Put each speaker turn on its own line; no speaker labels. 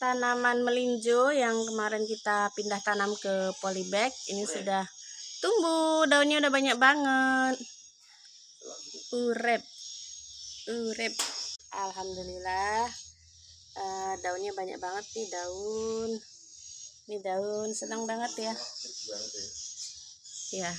tanaman melinjo yang kemarin kita pindah tanam ke polybag ini sudah tumbuh daunnya udah banyak banget urep
urep alhamdulillah uh, daunnya banyak banget nih daun ini daun senang
banget ya ya, ya.